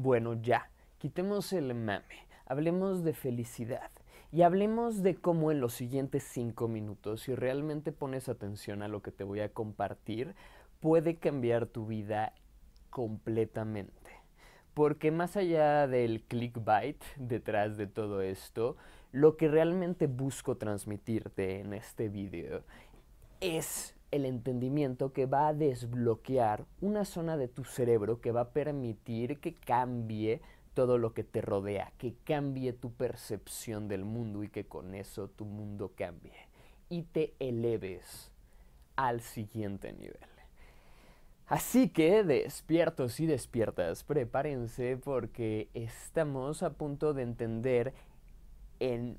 Bueno, ya, quitemos el mame, hablemos de felicidad y hablemos de cómo en los siguientes cinco minutos, si realmente pones atención a lo que te voy a compartir, puede cambiar tu vida completamente. Porque más allá del clickbait detrás de todo esto, lo que realmente busco transmitirte en este video es el entendimiento que va a desbloquear una zona de tu cerebro que va a permitir que cambie todo lo que te rodea, que cambie tu percepción del mundo y que con eso tu mundo cambie y te eleves al siguiente nivel. Así que despiertos y despiertas, prepárense porque estamos a punto de entender en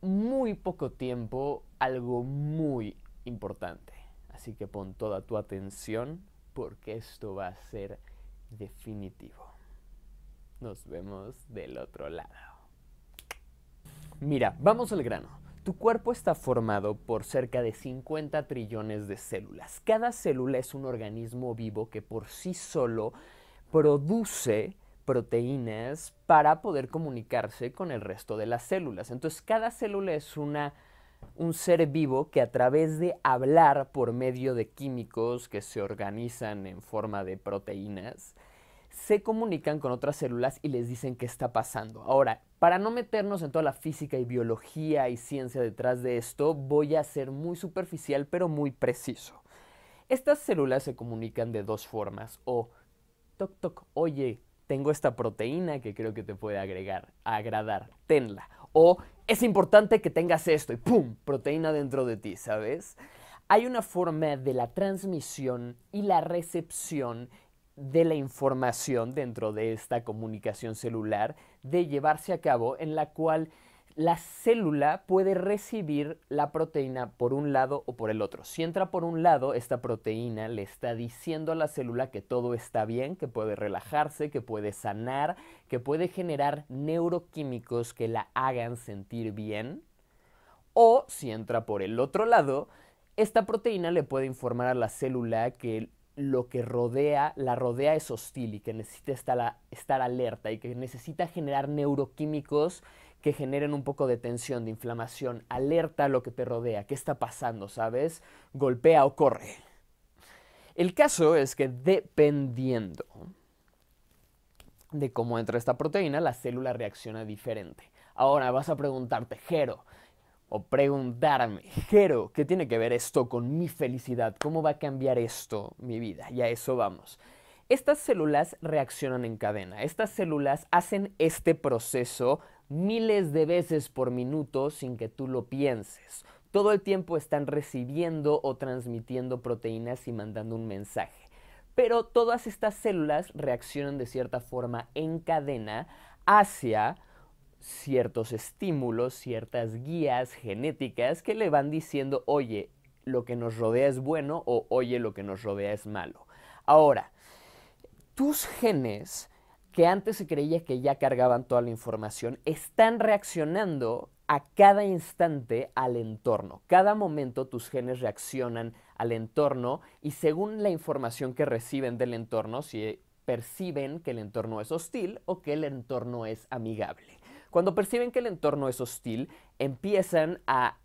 muy poco tiempo algo muy importante. Así que pon toda tu atención porque esto va a ser definitivo. Nos vemos del otro lado. Mira, vamos al grano. Tu cuerpo está formado por cerca de 50 trillones de células. Cada célula es un organismo vivo que por sí solo produce proteínas para poder comunicarse con el resto de las células. Entonces, cada célula es una un ser vivo que a través de hablar por medio de químicos que se organizan en forma de proteínas, se comunican con otras células y les dicen qué está pasando. Ahora, para no meternos en toda la física y biología y ciencia detrás de esto, voy a ser muy superficial pero muy preciso. Estas células se comunican de dos formas, o toc toc, oye, tengo esta proteína que creo que te puede agregar, agradar, tenla, o es importante que tengas esto y ¡pum! Proteína dentro de ti, ¿sabes? Hay una forma de la transmisión y la recepción de la información dentro de esta comunicación celular de llevarse a cabo en la cual la célula puede recibir la proteína por un lado o por el otro. Si entra por un lado, esta proteína le está diciendo a la célula que todo está bien, que puede relajarse, que puede sanar, que puede generar neuroquímicos que la hagan sentir bien. O si entra por el otro lado, esta proteína le puede informar a la célula que lo que rodea, la rodea es hostil y que necesita estar, estar alerta y que necesita generar neuroquímicos que generen un poco de tensión, de inflamación, alerta a lo que te rodea, qué está pasando, ¿sabes? Golpea o corre. El caso es que dependiendo de cómo entra esta proteína, la célula reacciona diferente. Ahora vas a preguntarte, Jero, o preguntarme, Jero, ¿qué tiene que ver esto con mi felicidad? ¿Cómo va a cambiar esto mi vida? Y a eso vamos. Estas células reaccionan en cadena. Estas células hacen este proceso miles de veces por minuto sin que tú lo pienses. Todo el tiempo están recibiendo o transmitiendo proteínas y mandando un mensaje. Pero todas estas células reaccionan de cierta forma en cadena hacia ciertos estímulos, ciertas guías genéticas que le van diciendo, oye, lo que nos rodea es bueno o oye, lo que nos rodea es malo. Ahora, tus genes que antes se creía que ya cargaban toda la información, están reaccionando a cada instante al entorno. Cada momento tus genes reaccionan al entorno y según la información que reciben del entorno, si eh, perciben que el entorno es hostil o que el entorno es amigable. Cuando perciben que el entorno es hostil, empiezan a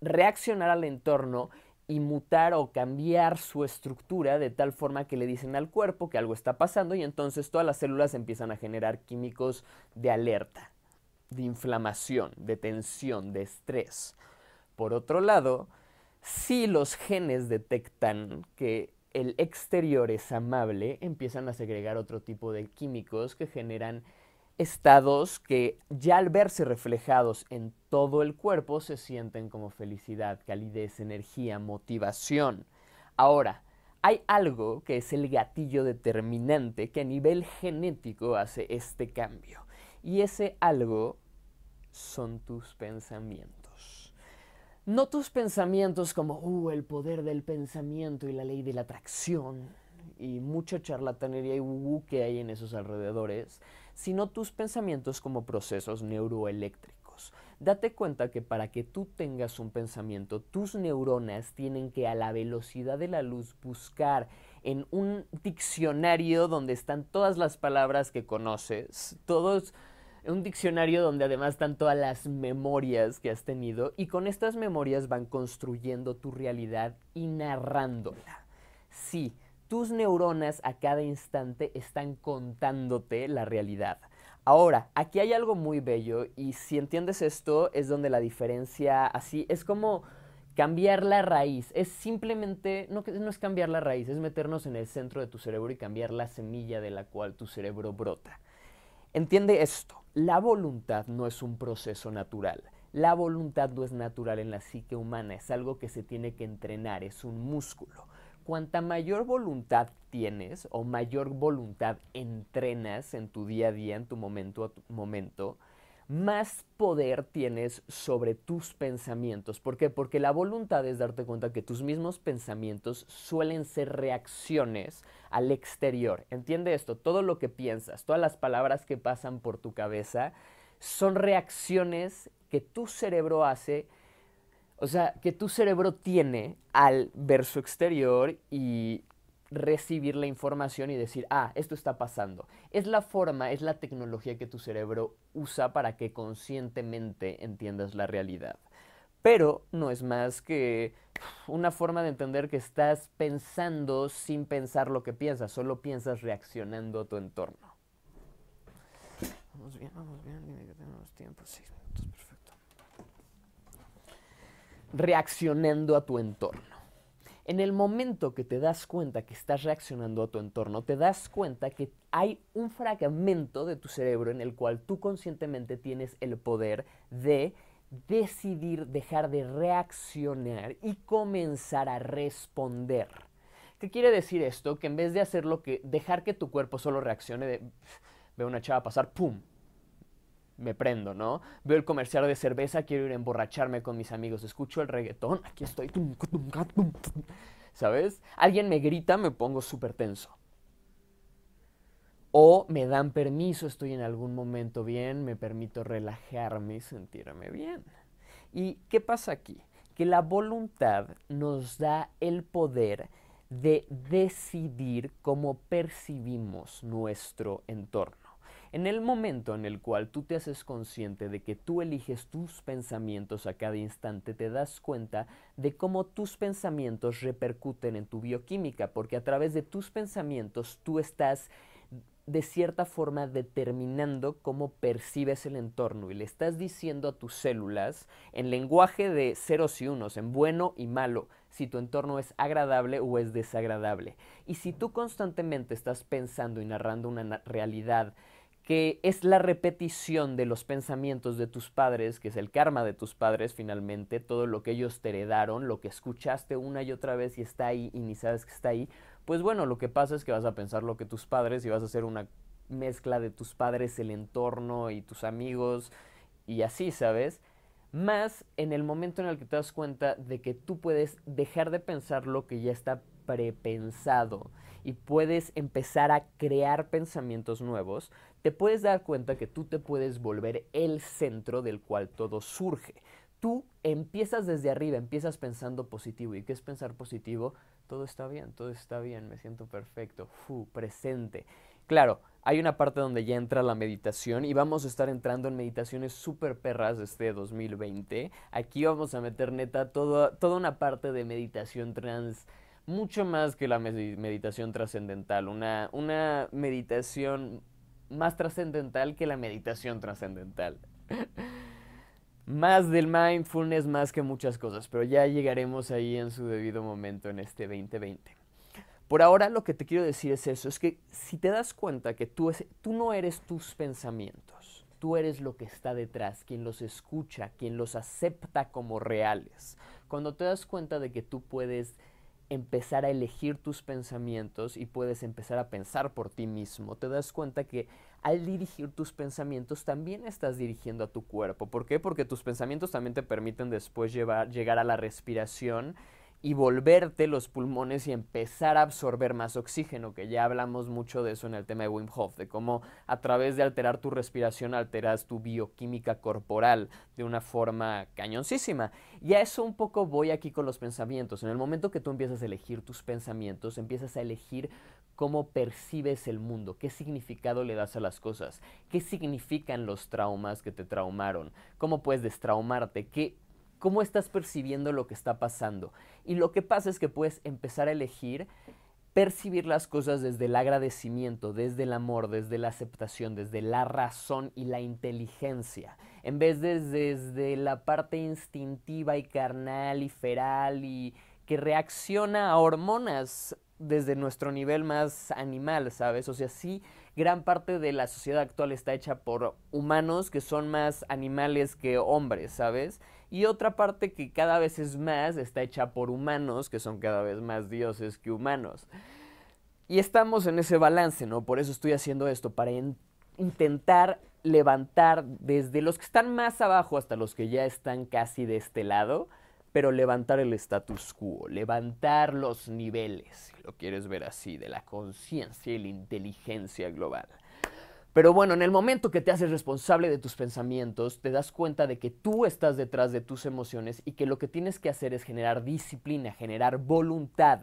reaccionar al entorno y mutar o cambiar su estructura de tal forma que le dicen al cuerpo que algo está pasando y entonces todas las células empiezan a generar químicos de alerta, de inflamación, de tensión, de estrés. Por otro lado, si los genes detectan que el exterior es amable, empiezan a segregar otro tipo de químicos que generan estados que ya al verse reflejados en todo el cuerpo se sienten como felicidad, calidez, energía, motivación. Ahora, hay algo que es el gatillo determinante que a nivel genético hace este cambio. Y ese algo son tus pensamientos. No tus pensamientos como, uh, el poder del pensamiento y la ley de la atracción y mucha charlatanería y uh, que hay en esos alrededores, sino tus pensamientos como procesos neuroeléctricos. Date cuenta que para que tú tengas un pensamiento, tus neuronas tienen que a la velocidad de la luz buscar en un diccionario donde están todas las palabras que conoces, todos un diccionario donde además están todas las memorias que has tenido y con estas memorias van construyendo tu realidad y narrándola. Sí, tus neuronas a cada instante están contándote la realidad. Ahora, aquí hay algo muy bello y si entiendes esto es donde la diferencia así es como cambiar la raíz. Es simplemente, no, no es cambiar la raíz, es meternos en el centro de tu cerebro y cambiar la semilla de la cual tu cerebro brota. Entiende esto, la voluntad no es un proceso natural. La voluntad no es natural en la psique humana, es algo que se tiene que entrenar, es un músculo cuanta mayor voluntad tienes o mayor voluntad entrenas en tu día a día, en tu momento a momento, más poder tienes sobre tus pensamientos. ¿Por qué? Porque la voluntad es darte cuenta que tus mismos pensamientos suelen ser reacciones al exterior. Entiende esto, todo lo que piensas, todas las palabras que pasan por tu cabeza, son reacciones que tu cerebro hace o sea, que tu cerebro tiene al ver su exterior y recibir la información y decir, ah, esto está pasando. Es la forma, es la tecnología que tu cerebro usa para que conscientemente entiendas la realidad. Pero no es más que una forma de entender que estás pensando sin pensar lo que piensas, solo piensas reaccionando a tu entorno. Vamos bien, vamos bien, dime que tenemos tiempo, seis minutos, perfecto reaccionando a tu entorno. En el momento que te das cuenta que estás reaccionando a tu entorno, te das cuenta que hay un fragmento de tu cerebro en el cual tú conscientemente tienes el poder de decidir dejar de reaccionar y comenzar a responder. ¿Qué quiere decir esto? Que en vez de hacer lo que dejar que tu cuerpo solo reaccione de ve una chava pasar, pum, me prendo, ¿no? Veo el comercial de cerveza, quiero ir a emborracharme con mis amigos, escucho el reggaetón, aquí estoy, ¿sabes? Alguien me grita, me pongo súper tenso. O me dan permiso, estoy en algún momento bien, me permito relajarme y sentirme bien. ¿Y qué pasa aquí? Que la voluntad nos da el poder de decidir cómo percibimos nuestro entorno. En el momento en el cual tú te haces consciente de que tú eliges tus pensamientos a cada instante, te das cuenta de cómo tus pensamientos repercuten en tu bioquímica, porque a través de tus pensamientos tú estás de cierta forma determinando cómo percibes el entorno y le estás diciendo a tus células en lenguaje de ceros y unos, en bueno y malo, si tu entorno es agradable o es desagradable. Y si tú constantemente estás pensando y narrando una realidad que es la repetición de los pensamientos de tus padres, que es el karma de tus padres finalmente, todo lo que ellos te heredaron, lo que escuchaste una y otra vez y está ahí y ni sabes que está ahí, pues bueno, lo que pasa es que vas a pensar lo que tus padres y vas a hacer una mezcla de tus padres, el entorno y tus amigos y así, ¿sabes? Más en el momento en el que te das cuenta de que tú puedes dejar de pensar lo que ya está prepensado y puedes empezar a crear pensamientos nuevos, te puedes dar cuenta que tú te puedes volver el centro del cual todo surge. Tú empiezas desde arriba, empiezas pensando positivo. ¿Y qué es pensar positivo? Todo está bien, todo está bien, me siento perfecto, Fu, presente. Claro, hay una parte donde ya entra la meditación y vamos a estar entrando en meditaciones súper perras este 2020. Aquí vamos a meter neta toda una parte de meditación trans mucho más que la meditación trascendental, una, una meditación más trascendental que la meditación trascendental. más del mindfulness, más que muchas cosas, pero ya llegaremos ahí en su debido momento en este 2020. Por ahora lo que te quiero decir es eso, es que si te das cuenta que tú, tú no eres tus pensamientos, tú eres lo que está detrás, quien los escucha, quien los acepta como reales. Cuando te das cuenta de que tú puedes empezar a elegir tus pensamientos y puedes empezar a pensar por ti mismo. Te das cuenta que al dirigir tus pensamientos también estás dirigiendo a tu cuerpo. ¿Por qué? Porque tus pensamientos también te permiten después llevar, llegar a la respiración y volverte los pulmones y empezar a absorber más oxígeno, que ya hablamos mucho de eso en el tema de Wim Hof, de cómo a través de alterar tu respiración alteras tu bioquímica corporal de una forma cañoncísima. Y a eso un poco voy aquí con los pensamientos. En el momento que tú empiezas a elegir tus pensamientos, empiezas a elegir cómo percibes el mundo, qué significado le das a las cosas, qué significan los traumas que te traumaron, cómo puedes destraumarte, qué ¿Cómo estás percibiendo lo que está pasando? Y lo que pasa es que puedes empezar a elegir percibir las cosas desde el agradecimiento, desde el amor, desde la aceptación, desde la razón y la inteligencia, en vez de desde la parte instintiva y carnal y feral y que reacciona a hormonas desde nuestro nivel más animal, ¿sabes? O sea, sí, gran parte de la sociedad actual está hecha por humanos que son más animales que hombres, ¿sabes? y otra parte que cada vez es más está hecha por humanos, que son cada vez más dioses que humanos. Y estamos en ese balance, ¿no? Por eso estoy haciendo esto, para intentar levantar desde los que están más abajo hasta los que ya están casi de este lado, pero levantar el status quo, levantar los niveles, si lo quieres ver así, de la conciencia y la inteligencia global. Pero bueno, en el momento que te haces responsable de tus pensamientos, te das cuenta de que tú estás detrás de tus emociones y que lo que tienes que hacer es generar disciplina, generar voluntad.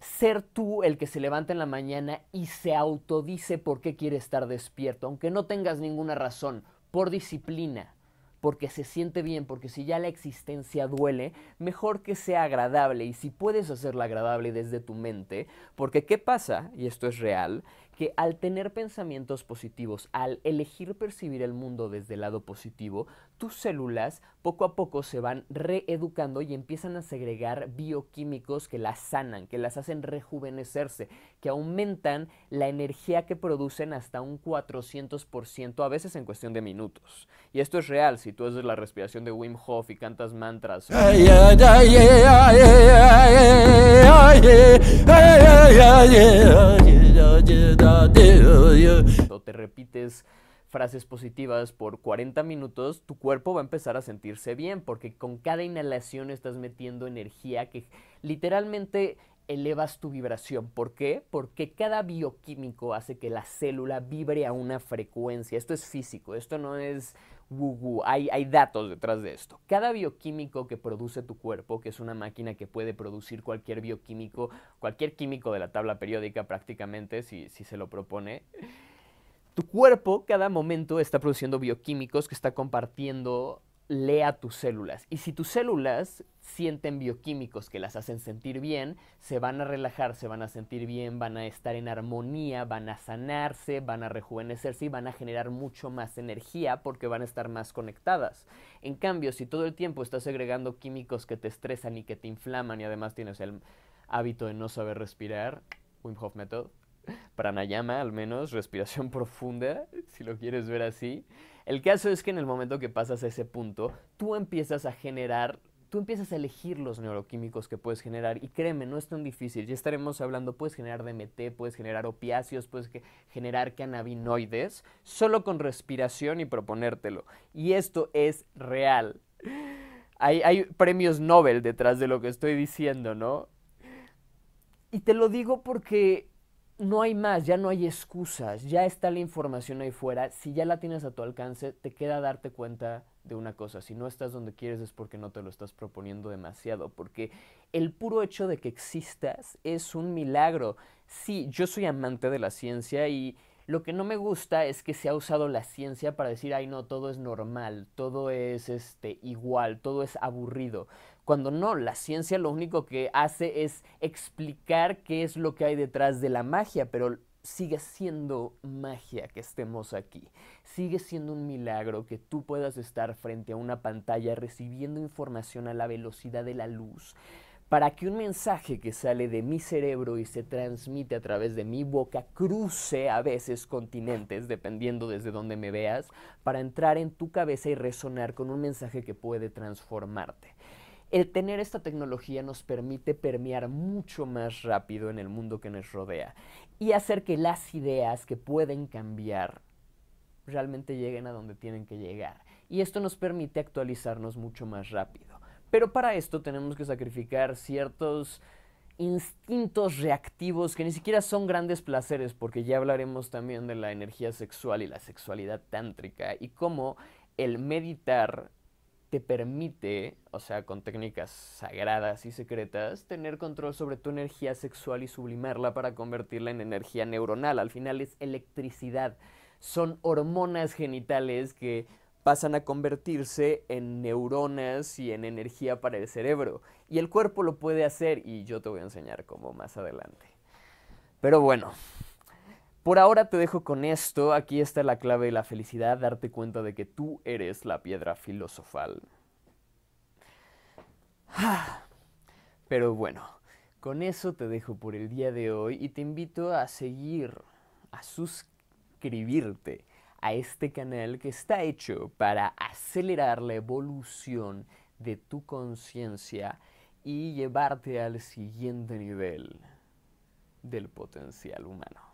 Ser tú el que se levanta en la mañana y se autodice por qué quiere estar despierto, aunque no tengas ninguna razón, por disciplina, porque se siente bien, porque si ya la existencia duele, mejor que sea agradable y si puedes hacerla agradable desde tu mente, porque ¿qué pasa? Y esto es real, que al tener pensamientos positivos, al elegir percibir el mundo desde el lado positivo, tus células poco a poco se van reeducando y empiezan a segregar bioquímicos que las sanan, que las hacen rejuvenecerse, que aumentan la energía que producen hasta un 400%, a veces en cuestión de minutos. Y esto es real, si tú haces la respiración de Wim Hof y cantas mantras. frases positivas por 40 minutos, tu cuerpo va a empezar a sentirse bien porque con cada inhalación estás metiendo energía que literalmente elevas tu vibración. ¿Por qué? Porque cada bioquímico hace que la célula vibre a una frecuencia. Esto es físico, esto no es woo hay, hay, datos detrás de esto. Cada bioquímico que produce tu cuerpo, que es una máquina que puede producir cualquier bioquímico, cualquier químico de la tabla periódica prácticamente, si, si se lo propone, tu cuerpo cada momento está produciendo bioquímicos que está compartiendo lea tus células. Y si tus células sienten bioquímicos que las hacen sentir bien, se van a relajar, se van a sentir bien, van a estar en armonía, van a sanarse, van a rejuvenecerse y van a generar mucho más energía porque van a estar más conectadas. En cambio, si todo el tiempo estás agregando químicos que te estresan y que te inflaman y además tienes el hábito de no saber respirar, Wim Hof Method, pranayama al menos, respiración profunda, si lo quieres ver así. El caso es que en el momento que pasas a ese punto, tú empiezas a generar tú empiezas a elegir los neuroquímicos que puedes generar y créeme, no es tan difícil. Ya estaremos hablando, puedes generar DMT, puedes generar opiáceos, puedes generar cannabinoides, solo con respiración y proponértelo. Y esto es real. Hay, hay premios Nobel detrás de lo que estoy diciendo, ¿no? Y te lo digo porque no hay más, ya no hay excusas, ya está la información ahí fuera, si ya la tienes a tu alcance, te queda darte cuenta de una cosa, si no estás donde quieres es porque no te lo estás proponiendo demasiado, porque el puro hecho de que existas es un milagro. Sí, yo soy amante de la ciencia y lo que no me gusta es que se ha usado la ciencia para decir, ay no, todo es normal, todo es este igual, todo es aburrido, cuando no, la ciencia lo único que hace es explicar qué es lo que hay detrás de la magia, pero sigue siendo magia que estemos aquí. Sigue siendo un milagro que tú puedas estar frente a una pantalla recibiendo información a la velocidad de la luz para que un mensaje que sale de mi cerebro y se transmite a través de mi boca cruce a veces continentes, dependiendo desde donde me veas, para entrar en tu cabeza y resonar con un mensaje que puede transformarte el tener esta tecnología nos permite permear mucho más rápido en el mundo que nos rodea y hacer que las ideas que pueden cambiar realmente lleguen a donde tienen que llegar. Y esto nos permite actualizarnos mucho más rápido. Pero para esto tenemos que sacrificar ciertos instintos reactivos que ni siquiera son grandes placeres, porque ya hablaremos también de la energía sexual y la sexualidad tántrica y cómo el meditar te permite, o sea, con técnicas sagradas y secretas, tener control sobre tu energía sexual y sublimarla para convertirla en energía neuronal. Al final es electricidad. Son hormonas genitales que pasan a convertirse en neuronas y en energía para el cerebro. Y el cuerpo lo puede hacer y yo te voy a enseñar cómo más adelante. Pero bueno, por ahora te dejo con esto, aquí está la clave de la felicidad, darte cuenta de que tú eres la piedra filosofal. Pero bueno, con eso te dejo por el día de hoy y te invito a seguir, a suscribirte a este canal que está hecho para acelerar la evolución de tu conciencia y llevarte al siguiente nivel del potencial humano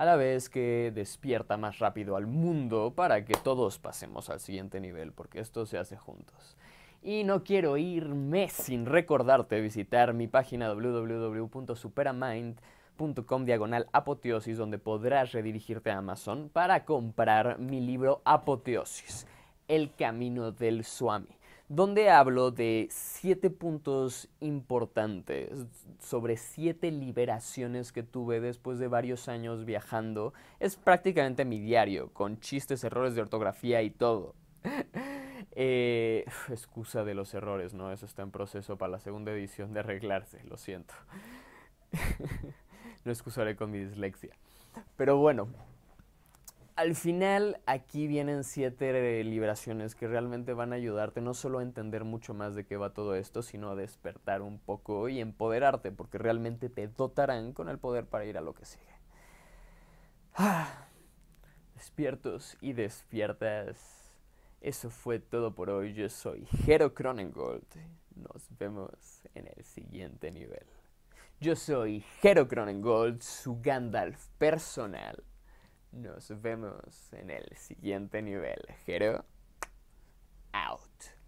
a la vez que despierta más rápido al mundo para que todos pasemos al siguiente nivel, porque esto se hace juntos. Y no quiero irme sin recordarte visitar mi página www.superamind.com diagonal apoteosis donde podrás redirigirte a Amazon para comprar mi libro Apoteosis, El Camino del Swami donde hablo de siete puntos importantes sobre siete liberaciones que tuve después de varios años viajando. Es prácticamente mi diario, con chistes, errores de ortografía y todo. Eh, excusa de los errores, ¿no? Eso está en proceso para la segunda edición de arreglarse, lo siento. no excusaré con mi dislexia. Pero bueno, al final aquí vienen siete liberaciones que realmente van a ayudarte no solo a entender mucho más de qué va todo esto, sino a despertar un poco y empoderarte, porque realmente te dotarán con el poder para ir a lo que sigue. Ah, despiertos y despiertas. Eso fue todo por hoy. Yo soy Hero Cronengold. Nos vemos en el siguiente nivel. Yo soy Hero Cronengold, su Gandalf personal. Nos vemos en el siguiente nivel, Hero Out.